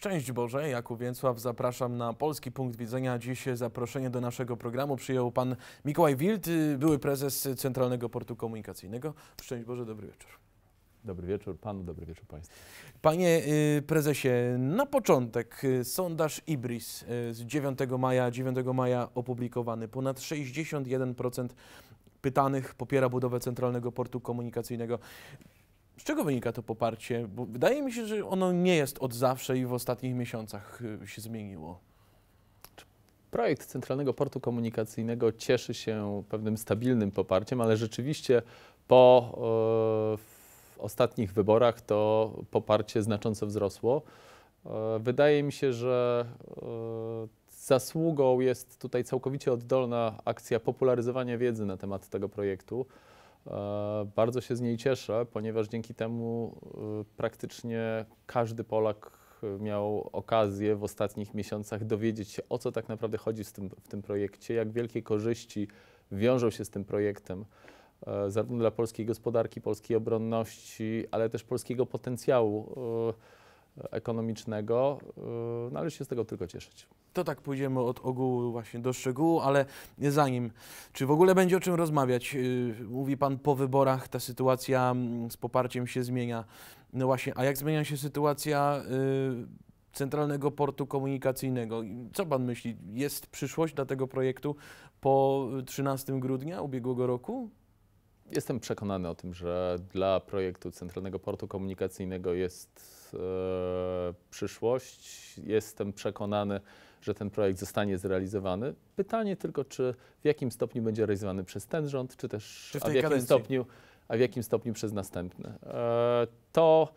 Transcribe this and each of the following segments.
Szczęść Boże, Jakub Więcław, zapraszam na Polski Punkt Widzenia. Dziś zaproszenie do naszego programu przyjął pan Mikołaj Wild, były prezes Centralnego Portu Komunikacyjnego. Szczęść Boże, dobry wieczór. Dobry wieczór panu, dobry wieczór państwu. Panie y, prezesie, na początek y, sondaż IBRIS y, z 9 maja, 9 maja opublikowany. Ponad 61% pytanych popiera budowę Centralnego Portu Komunikacyjnego. Z czego wynika to poparcie? Bo wydaje mi się, że ono nie jest od zawsze i w ostatnich miesiącach y, się zmieniło. Projekt Centralnego Portu Komunikacyjnego cieszy się pewnym stabilnym poparciem, ale rzeczywiście po e, ostatnich wyborach to poparcie znacząco wzrosło. E, wydaje mi się, że e, zasługą jest tutaj całkowicie oddolna akcja popularyzowania wiedzy na temat tego projektu. E, bardzo się z niej cieszę, ponieważ dzięki temu e, praktycznie każdy Polak miał okazję w ostatnich miesiącach dowiedzieć się, o co tak naprawdę chodzi w tym, w tym projekcie, jak wielkie korzyści wiążą się z tym projektem, e, zarówno dla polskiej gospodarki, polskiej obronności, ale też polskiego potencjału ekonomicznego, y, należy się z tego tylko cieszyć. To tak pójdziemy od ogółu właśnie do szczegółu, ale zanim, czy w ogóle będzie o czym rozmawiać? Y, mówi Pan po wyborach, ta sytuacja mm, z poparciem się zmienia. No właśnie, a jak zmienia się sytuacja y, Centralnego Portu Komunikacyjnego? Co Pan myśli, jest przyszłość dla tego projektu po 13 grudnia ubiegłego roku? Jestem przekonany o tym, że dla projektu Centralnego Portu Komunikacyjnego jest e, przyszłość. Jestem przekonany, że ten projekt zostanie zrealizowany. Pytanie tylko, czy w jakim stopniu będzie realizowany przez ten rząd, czy też czy w, a w, jakim, stopniu, a w jakim stopniu przez następny. E, to,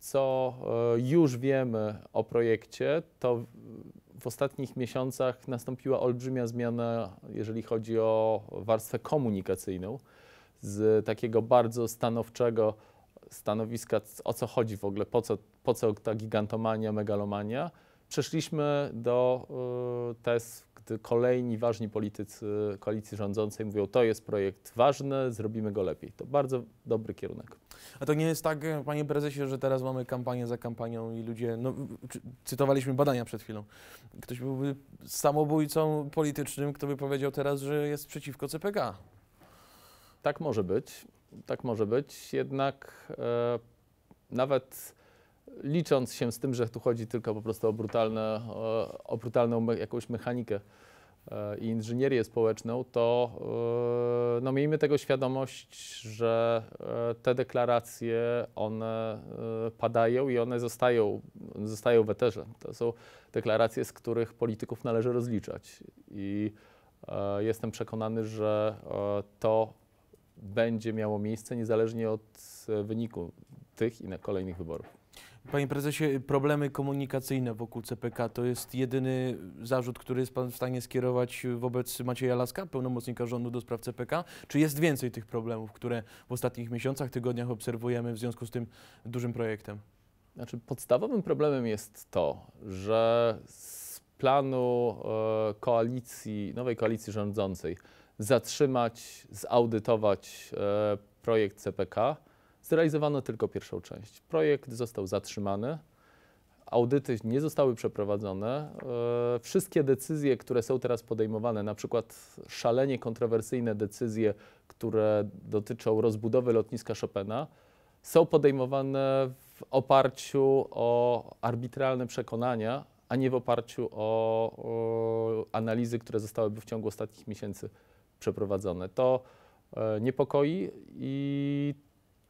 co e, już wiemy o projekcie, to w ostatnich miesiącach nastąpiła olbrzymia zmiana, jeżeli chodzi o warstwę komunikacyjną z takiego bardzo stanowczego stanowiska, o co chodzi w ogóle, po co, po co ta gigantomania, megalomania, przeszliśmy do y, gdy kolejni ważni politycy koalicji rządzącej mówią, to jest projekt ważny, zrobimy go lepiej. To bardzo dobry kierunek. A to nie jest tak, panie prezesie, że teraz mamy kampanię za kampanią i ludzie, no, cytowaliśmy badania przed chwilą, ktoś byłby samobójcą politycznym, kto by powiedział teraz, że jest przeciwko CPK. Tak może być, tak może być, jednak e, nawet licząc się z tym, że tu chodzi tylko po prostu o, brutalne, o brutalną me, jakąś mechanikę e, i inżynierię społeczną, to e, no, miejmy tego świadomość, że e, te deklaracje, one e, padają i one zostają, zostają w eterze. To są deklaracje, z których polityków należy rozliczać i e, Jestem przekonany, że to będzie miało miejsce niezależnie od e, wyniku tych i kolejnych wyborów. Panie prezesie, problemy komunikacyjne wokół CPK to jest jedyny zarzut, który jest pan w stanie skierować wobec Macieja Laska, pełnomocnika rządu do spraw CPK? Czy jest więcej tych problemów, które w ostatnich miesiącach, tygodniach obserwujemy w związku z tym dużym projektem? Znaczy, podstawowym problemem jest to, że z planu e, koalicji, nowej koalicji rządzącej, zatrzymać, zaudytować e, projekt CPK. Zrealizowano tylko pierwszą część. Projekt został zatrzymany, audyty nie zostały przeprowadzone. E, wszystkie decyzje, które są teraz podejmowane, na przykład szalenie kontrowersyjne decyzje, które dotyczą rozbudowy lotniska Chopina, są podejmowane w oparciu o arbitralne przekonania, a nie w oparciu o, o analizy, które zostałyby w ciągu ostatnich miesięcy przeprowadzone. To e, niepokoi i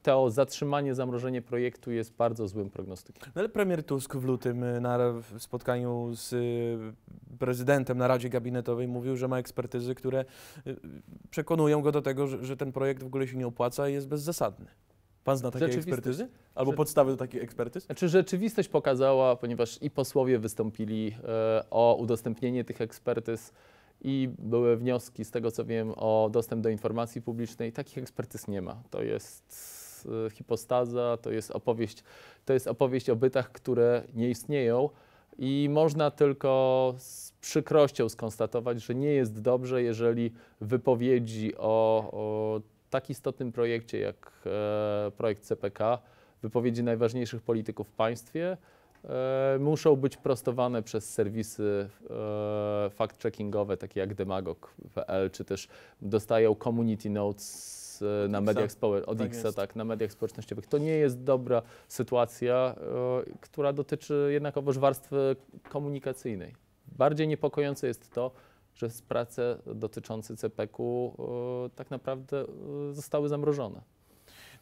to zatrzymanie, zamrożenie projektu jest bardzo złym prognostykiem. No ale premier Tusk w lutym e, na spotkaniu z e, prezydentem na Radzie Gabinetowej mówił, że ma ekspertyzy, które przekonują go do tego, że ten projekt w ogóle się nie opłaca i jest bezzasadny. Pan zna takie ekspertyzy? Albo Rze podstawy do takich ekspertyz? Czy znaczy, rzeczywistość pokazała, ponieważ i posłowie wystąpili e, o udostępnienie tych ekspertyz i były wnioski, z tego co wiem, o dostęp do informacji publicznej. Takich ekspertyz nie ma. To jest y, hipostaza, to jest opowieść, to jest opowieść o bytach, które nie istnieją i można tylko z przykrością skonstatować, że nie jest dobrze, jeżeli wypowiedzi o, o tak istotnym projekcie jak e, projekt CPK, wypowiedzi najważniejszych polityków w państwie, E, muszą być prostowane przez serwisy e, fact-checkingowe, takie jak demagog.pl, czy też dostają community notes e, na mediach od tak Xa, tak, na mediach społecznościowych. To nie jest dobra sytuacja, która dotyczy jednakowoż warstwy komunikacyjnej. Bardziej niepokojące jest to, że prace dotyczące CPK-u tak naprawdę zostały zamrożone.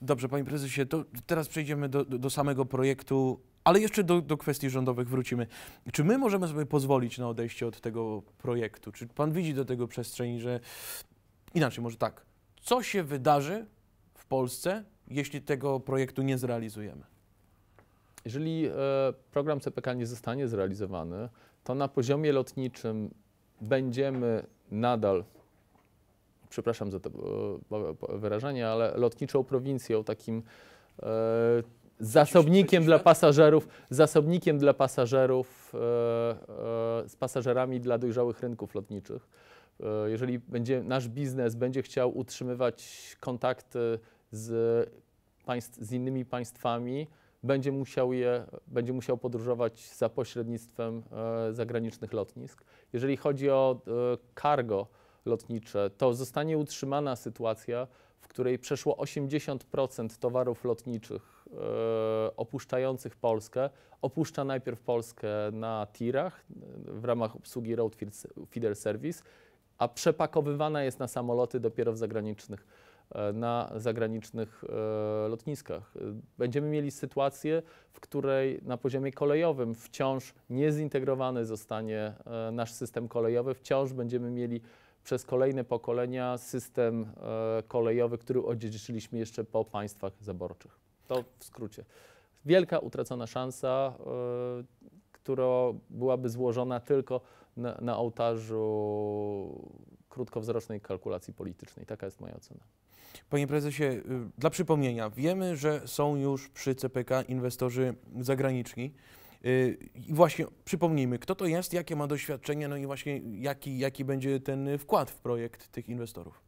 Dobrze, panie prezesie, to teraz przejdziemy do, do samego projektu ale jeszcze do, do, kwestii rządowych wrócimy. Czy my możemy sobie pozwolić na odejście od tego projektu? Czy pan widzi do tego przestrzeń, że inaczej, może tak, co się wydarzy w Polsce, jeśli tego projektu nie zrealizujemy? Jeżeli e, program CPK nie zostanie zrealizowany, to na poziomie lotniczym będziemy nadal przepraszam za to e, wyrażenie, ale lotniczą prowincją, takim e, zasobnikiem dla pasażerów, zasobnikiem dla pasażerów, e, e, z pasażerami dla dojrzałych rynków lotniczych. E, jeżeli będzie, nasz biznes będzie chciał utrzymywać kontakty z, państw, z innymi państwami, będzie musiał, je, będzie musiał podróżować za pośrednictwem zagranicznych lotnisk. Jeżeli chodzi o cargo lotnicze, to zostanie utrzymana sytuacja, w której przeszło 80% towarów lotniczych e, opuszczających Polskę opuszcza najpierw Polskę na tirach e, w ramach obsługi Road Feeder Service, a przepakowywana jest na samoloty dopiero w zagranicznych, e, na zagranicznych lotniskach. Będziemy mieli sytuację, w której na poziomie kolejowym wciąż niezintegrowany zostanie nasz system kolejowy, wciąż będziemy mieli przez kolejne pokolenia system e, kolejowy, który odziedziczyliśmy jeszcze po państwach zaborczych. To w skrócie. Wielka utracona szansa, e, która byłaby złożona tylko na, na ołtarzu krótkowzrocznej kalkulacji politycznej. Taka jest moja ocena. Panie prezesie, y, dla przypomnienia, wiemy, że są już przy CPK inwestorzy zagraniczni. Y, I właśnie przypomnijmy, kto to jest, jakie ma doświadczenie, no i właśnie jaki, jaki będzie ten wkład w projekt tych inwestorów.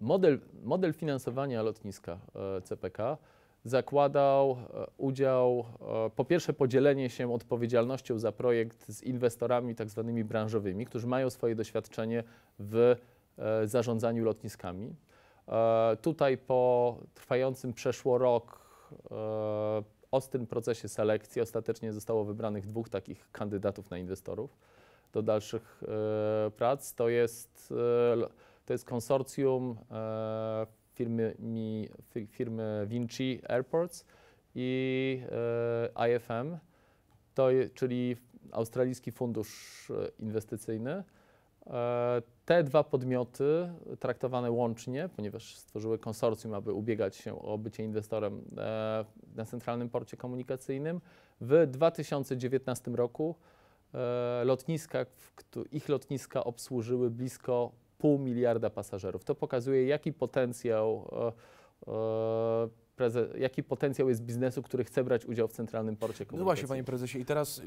Model, model finansowania lotniska e, CPK zakładał e, udział, e, po pierwsze podzielenie się odpowiedzialnością za projekt z inwestorami tak zwanymi branżowymi, którzy mają swoje doświadczenie w zarządzaniu lotniskami. Tutaj po trwającym przeszło rok ostrym procesie selekcji ostatecznie zostało wybranych dwóch takich kandydatów na inwestorów do dalszych e, prac. To jest, e, to jest konsorcjum e, firmy, mi, firmy Vinci Airports i e, IFM, to, czyli Australijski Fundusz Inwestycyjny. E, te dwa podmioty traktowane łącznie, ponieważ stworzyły konsorcjum, aby ubiegać się o bycie inwestorem e, na Centralnym Porcie Komunikacyjnym, w 2019 roku e, lotniska, ich lotniska obsłużyły blisko pół miliarda pasażerów. To pokazuje, jaki potencjał, jaki potencjał jest biznesu, który chce brać udział w Centralnym Porcie Komunikacyjnym. No właśnie, panie prezesie, i teraz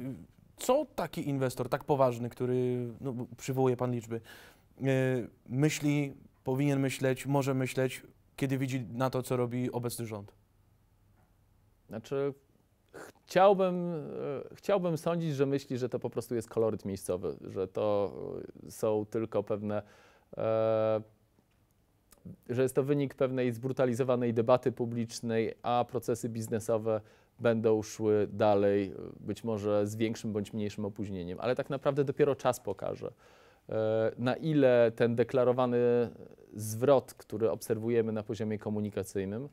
co taki inwestor tak poważny, który no, przywołuje Pan liczby, e, myśli, powinien myśleć, może myśleć, kiedy widzi na to, co robi obecny rząd? Znaczy, chciałbym, e, chciałbym sądzić, że myśli, że to po prostu jest koloryt miejscowy, że to e, są tylko pewne. E, że jest to wynik pewnej zbrutalizowanej debaty publicznej, a procesy biznesowe będą szły dalej, być może z większym bądź mniejszym opóźnieniem, ale tak naprawdę dopiero czas pokaże, e, na ile ten deklarowany zwrot, który obserwujemy na poziomie komunikacyjnym,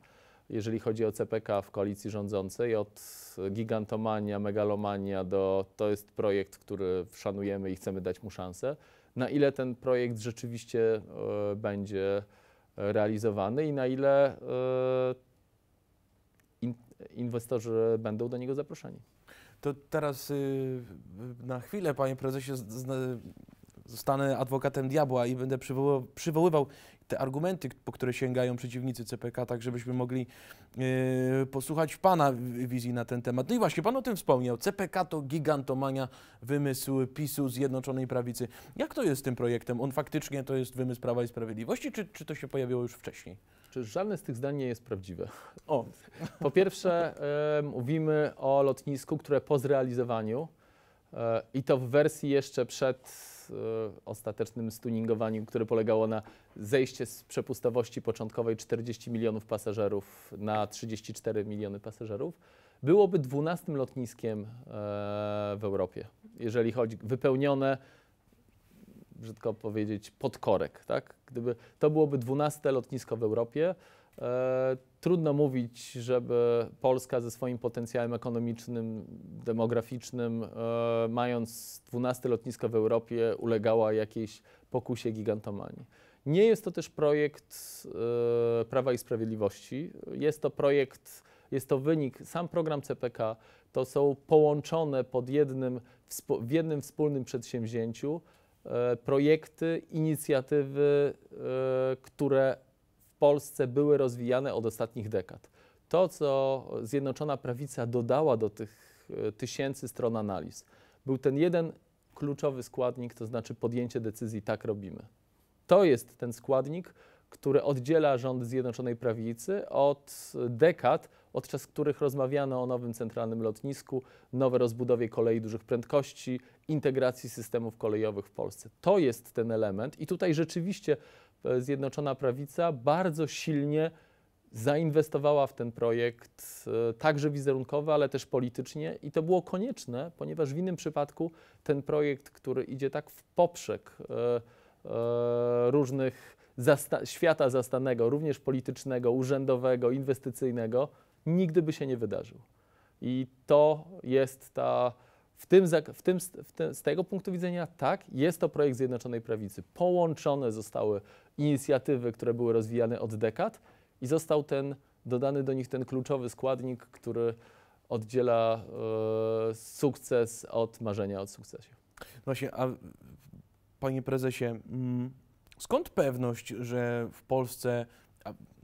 jeżeli chodzi o CPK w koalicji rządzącej, od gigantomania, megalomania do to jest projekt, który szanujemy i chcemy dać mu szansę, na ile ten projekt rzeczywiście e, będzie e, realizowany i na ile inwestorzy będą do niego zaproszeni. To teraz y, y, na chwilę, panie prezesie, zostanę adwokatem diabła i będę przywoływał, te argumenty, po które sięgają przeciwnicy CPK, tak żebyśmy mogli y, posłuchać Pana wizji na ten temat. No i właśnie, Pan o tym wspomniał. CPK to gigantomania, wymysł PiSu Zjednoczonej Prawicy. Jak to jest z tym projektem? On faktycznie to jest wymysł Prawa i Sprawiedliwości, czy, czy to się pojawiło już wcześniej? Czy żadne z tych zdań nie jest prawdziwe? O, po pierwsze y, mówimy o lotnisku, które po zrealizowaniu y, i to w wersji jeszcze przed y, ostatecznym stuningowaniem, które polegało na zejście z przepustowości początkowej 40 milionów pasażerów na 34 miliony pasażerów, byłoby 12 lotniskiem e, w Europie, jeżeli chodzi wypełnione brzydko powiedzieć, podkorek. Tak? Gdyby to byłoby 12 lotnisko w Europie, e, trudno mówić, żeby Polska ze swoim potencjałem ekonomicznym, demograficznym, e, mając 12 lotnisko w Europie, ulegała jakiejś pokusie gigantomanii. Nie jest to też projekt e, Prawa i Sprawiedliwości. Jest to projekt, jest to wynik, sam program CPK to są połączone pod jednym, w jednym wspólnym przedsięwzięciu E, projekty, inicjatywy, e, które w Polsce były rozwijane od ostatnich dekad. To, co Zjednoczona Prawica dodała do tych e, tysięcy stron analiz, był ten jeden kluczowy składnik, to znaczy podjęcie decyzji, tak robimy. To jest ten składnik, które oddziela rząd Zjednoczonej Prawicy od dekad, podczas których rozmawiano o nowym centralnym lotnisku, nowej rozbudowie kolei dużych prędkości, integracji systemów kolejowych w Polsce. To jest ten element i tutaj rzeczywiście e, Zjednoczona Prawica bardzo silnie zainwestowała w ten projekt, e, także wizerunkowo, ale też politycznie i to było konieczne, ponieważ w innym przypadku ten projekt, który idzie tak w poprzek e, różnych zasta świata zastanego, również politycznego, urzędowego, inwestycyjnego, nigdy by się nie wydarzył. I to jest ta, w tym, w tym, w tym, z tego punktu widzenia, tak, jest to projekt Zjednoczonej Prawicy. Połączone zostały inicjatywy, które były rozwijane od dekad i został ten, dodany do nich ten kluczowy składnik, który oddziela y, sukces od marzenia, od sukcesu. Właśnie, a panie prezesie, mm, Skąd pewność, że w Polsce,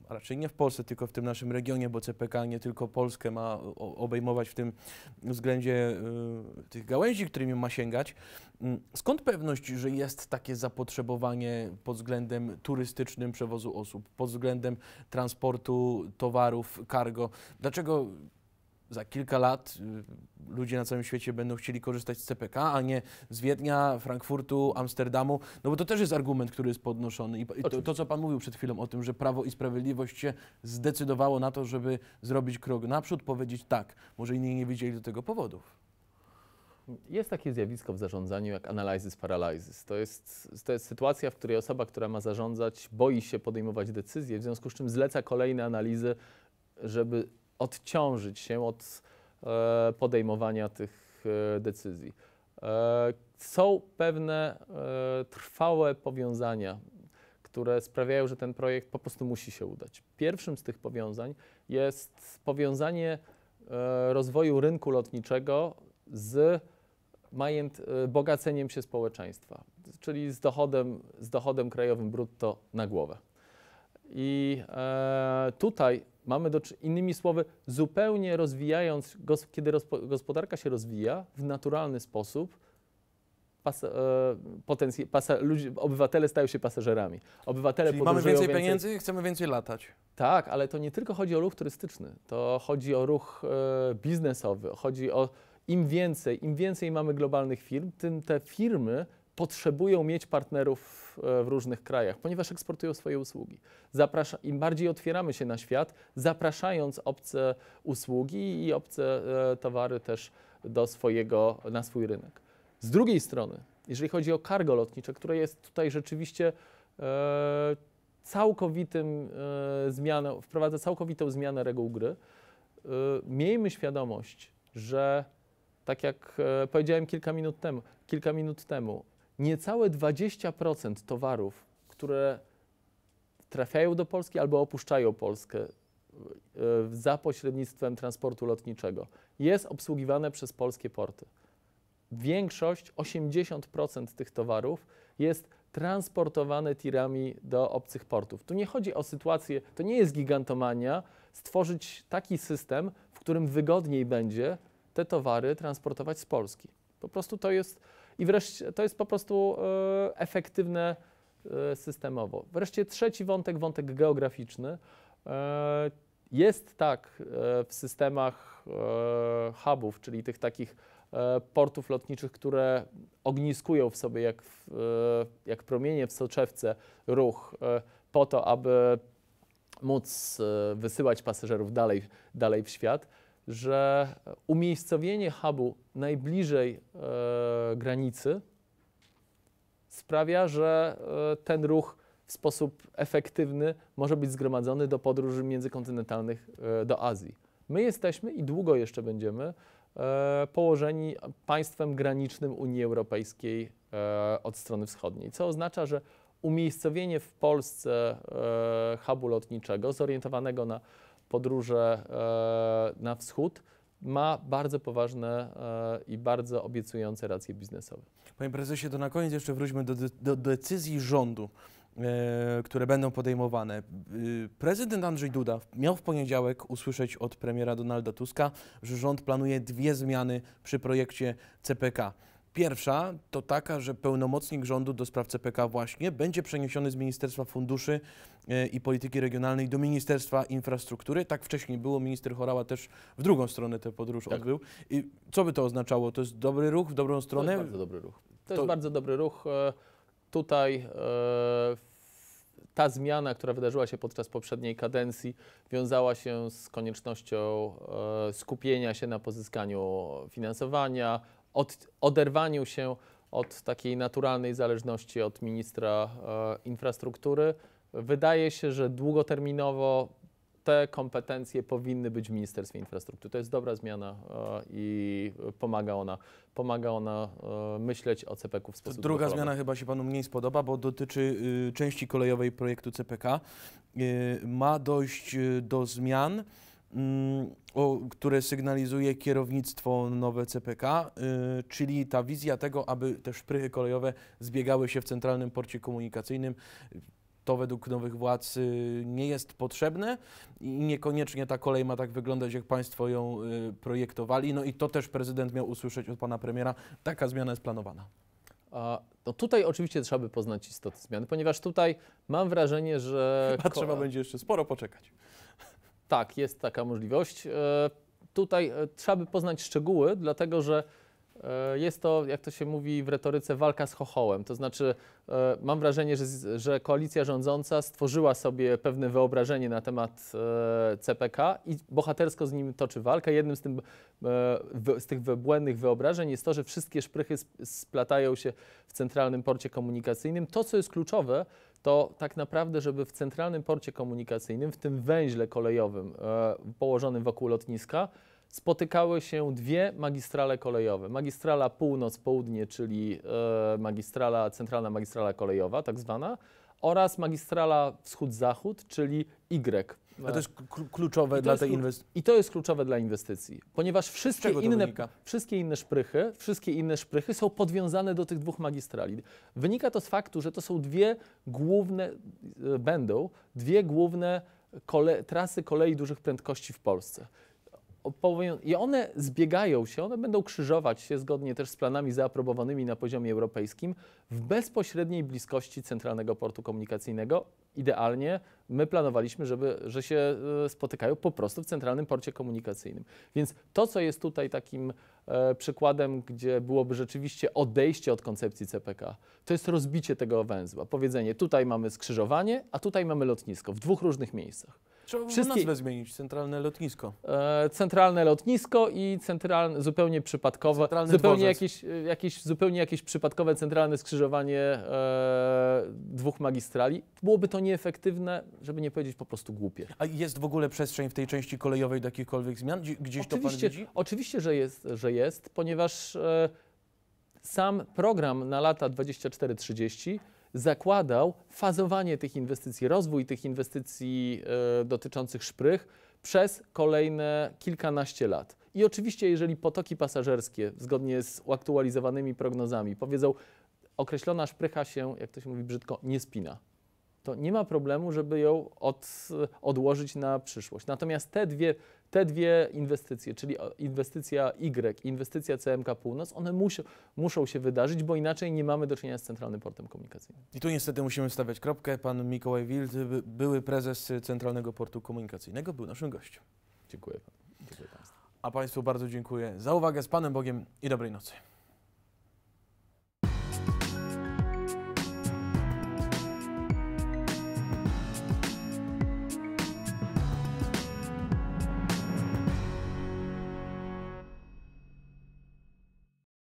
a raczej nie w Polsce, tylko w tym naszym regionie, bo CPK nie tylko Polskę ma obejmować w tym względzie y, tych gałęzi, którymi ma sięgać, mm, skąd pewność, że jest takie zapotrzebowanie pod względem turystycznym przewozu osób, pod względem transportu towarów, cargo? Dlaczego za kilka lat y, ludzie na całym świecie będą chcieli korzystać z CPK, a nie z Wiednia, Frankfurtu, Amsterdamu, no bo to też jest argument, który jest podnoszony. I to, to, co Pan mówił przed chwilą o tym, że Prawo i Sprawiedliwość się zdecydowało na to, żeby zrobić krok naprzód, powiedzieć tak, może inni nie widzieli do tego powodów. Jest takie zjawisko w zarządzaniu jak analysis paralysis. To jest, to jest sytuacja, w której osoba, która ma zarządzać, boi się podejmować decyzje, w związku z czym zleca kolejne analizy, żeby odciążyć się od e, podejmowania tych e, decyzji. E, są pewne trwałe powiązania, które sprawiają, że ten projekt po prostu musi się udać. Pierwszym z tych powiązań jest powiązanie rozwoju rynku lotniczego z bogaceniem się społeczeństwa, czyli z dochodem, z dochodem krajowym brutto na głowę. I tutaj mamy do, innymi słowy, zupełnie rozwijając, kiedy gospodarka się rozwija w naturalny sposób, pasa, e, pasa, ludzie, obywatele stają się pasażerami. Obywatele Czyli mamy więcej, więcej pieniędzy i chcemy więcej latać. Tak, ale to nie tylko chodzi o ruch turystyczny, to chodzi o ruch e, biznesowy, chodzi o im więcej, im więcej mamy globalnych firm, tym te firmy potrzebują mieć partnerów e, w różnych krajach, ponieważ eksportują swoje usługi. Zaprasza, Im bardziej otwieramy się na świat, zapraszając obce usługi i obce e, towary też do swojego, na swój rynek. Z drugiej strony, jeżeli chodzi o cargo lotnicze, które jest tutaj rzeczywiście e, całkowitym e, zmianą, wprowadza całkowitą zmianę reguł gry, e, miejmy świadomość, że tak jak e, powiedziałem kilka minut temu, kilka minut temu niecałe 20% towarów, które trafiają do Polski albo opuszczają Polskę e, za pośrednictwem transportu lotniczego, jest obsługiwane przez polskie porty. Większość, 80% tych towarów jest transportowane tirami do obcych portów. Tu nie chodzi o sytuację, to nie jest gigantomania, stworzyć taki system, w którym wygodniej będzie te towary transportować z Polski. Po prostu to jest i wreszcie to jest po prostu e, efektywne e, systemowo. Wreszcie trzeci wątek, wątek geograficzny. E, jest tak w systemach hubów, czyli tych takich portów lotniczych, które ogniskują w sobie jak, jak promienie w soczewce ruch po to, aby móc wysyłać pasażerów dalej, dalej w świat że umiejscowienie hubu najbliżej e, granicy sprawia, że e, ten ruch w sposób efektywny może być zgromadzony do podróży międzykontynentalnych e, do Azji. My jesteśmy i długo jeszcze będziemy e, położeni państwem granicznym Unii Europejskiej e, od strony wschodniej, co oznacza, że umiejscowienie w Polsce e, hubu lotniczego zorientowanego na podróże e, na wschód ma bardzo poważne e, i bardzo obiecujące racje biznesowe. Panie prezesie, to na koniec jeszcze wróćmy do, de do decyzji rządu. E, które będą podejmowane. prezydent Andrzej Duda miał w poniedziałek usłyszeć od premiera Donalda Tuska, że rząd planuje dwie zmiany przy projekcie CPK. Pierwsza to taka, że pełnomocnik rządu do spraw CPK właśnie będzie przeniesiony z Ministerstwa Funduszy e, i Polityki Regionalnej do Ministerstwa Infrastruktury. Tak wcześniej było, minister Chorała też w drugą stronę tę podróż tak. odbył. I co by to oznaczało? To jest dobry ruch w dobrą stronę? To jest bardzo dobry ruch. To, to... jest bardzo dobry ruch. E, tutaj e, ta zmiana, która wydarzyła się podczas poprzedniej kadencji, wiązała się z koniecznością skupienia się na pozyskaniu finansowania, od, oderwaniu się od takiej naturalnej zależności od ministra e, infrastruktury. Wydaje się, że długoterminowo te kompetencje powinny być w Ministerstwie Infrastruktury. To jest dobra zmiana e, i pomaga ona, pomaga ona e, myśleć o CPK w sposób Druga zmiana chyba się Panu mniej spodoba, bo dotyczy y, części kolejowej projektu CPK. Y, ma dojść y, do zmian Mm, o, które sygnalizuje kierownictwo nowe CPK, y, czyli ta wizja tego, aby te szprychy kolejowe zbiegały się w centralnym porcie komunikacyjnym. To według nowych władz y, nie jest potrzebne i niekoniecznie ta kolej ma tak wyglądać, jak Państwo ją y, projektowali. No i to też prezydent miał usłyszeć od pana premiera. Taka zmiana jest planowana. A, no tutaj oczywiście trzeba by poznać istotę zmiany, ponieważ tutaj mam wrażenie, że. A trzeba będzie jeszcze sporo poczekać. Tak, jest taka możliwość. E, tutaj e, trzeba by poznać szczegóły, dlatego że e, jest to, jak to się mówi w retoryce, walka z chochołem. To znaczy, mam wrażenie, że, że koalicja rządząca stworzyła sobie pewne wyobrażenie na temat CPK i bohatersko z nim toczy walkę. Jednym z, tym, z tych błędnych wyobrażeń jest to, że wszystkie szprychy splatają się w centralnym porcie komunikacyjnym. To, co jest kluczowe, to tak naprawdę, żeby w centralnym porcie komunikacyjnym, w tym węźle kolejowym e, położonym wokół lotniska, spotykały się dwie magistrale kolejowe. Magistrala północ-południe, czyli e, magistrala, centralna magistrala kolejowa, tak zwana, oraz magistrala wschód-zachód, czyli Y, a to jest no. kluczowe dla tej inwestycji. I to jest kluczowe dla inwestycji, ponieważ wszystkie inne, wszystkie inne szprychy, wszystkie inne szprychy są podwiązane do tych dwóch magistrali. Wynika to z faktu, że to są dwie główne e, będą dwie główne kole, trasy kolei dużych prędkości w Polsce i one zbiegają się, one będą krzyżować się zgodnie też z planami zaaprobowanymi na poziomie europejskim w bezpośredniej bliskości Centralnego Portu Komunikacyjnego. Idealnie my planowaliśmy, żeby, że się e, spotykają po prostu w Centralnym Porcie Komunikacyjnym. Więc to, co jest tutaj takim e, przykładem, gdzie byłoby rzeczywiście odejście od koncepcji CPK, to jest rozbicie tego węzła. Powiedzenie, tutaj mamy skrzyżowanie, a tutaj mamy lotnisko w dwóch różnych miejscach. Trzeba Wszystkie... nazwę zmienić, centralne lotnisko. E, centralne lotnisko i centralne, zupełnie przypadkowe, centralny zupełnie jakieś, e, jakieś, zupełnie jakieś przypadkowe centralne skrzyżowanie e, dwóch magistrali. Byłoby to nieefektywne, żeby nie powiedzieć po prostu głupie. A jest w ogóle przestrzeń w tej części kolejowej do jakichkolwiek zmian? Gdzieś oczywiście, to pan widzi? Oczywiście, że jest, że jest ponieważ e, sam program na lata 24-30 zakładał fazowanie tych inwestycji, rozwój tych inwestycji e, dotyczących szprych przez kolejne kilkanaście lat. I oczywiście, jeżeli potoki pasażerskie, zgodnie z uaktualizowanymi prognozami, powiedzą, określona szprycha się, jak to się mówi brzydko, nie spina, to nie ma problemu, żeby ją od, odłożyć na przyszłość. Natomiast te dwie, te dwie inwestycje, czyli e, inwestycja Y, inwestycja CMK Północ, one musi, muszą się wydarzyć, bo inaczej nie mamy do czynienia z Centralnym Portem Komunikacyjnym. I tu niestety musimy stawiać kropkę. Pan Mikołaj Wild, były prezes Centralnego Portu Komunikacyjnego, był naszym gościem. Dziękuję Dziękuję Państwu. A Państwu bardzo dziękuję za uwagę. Z Panem Bogiem i dobrej nocy.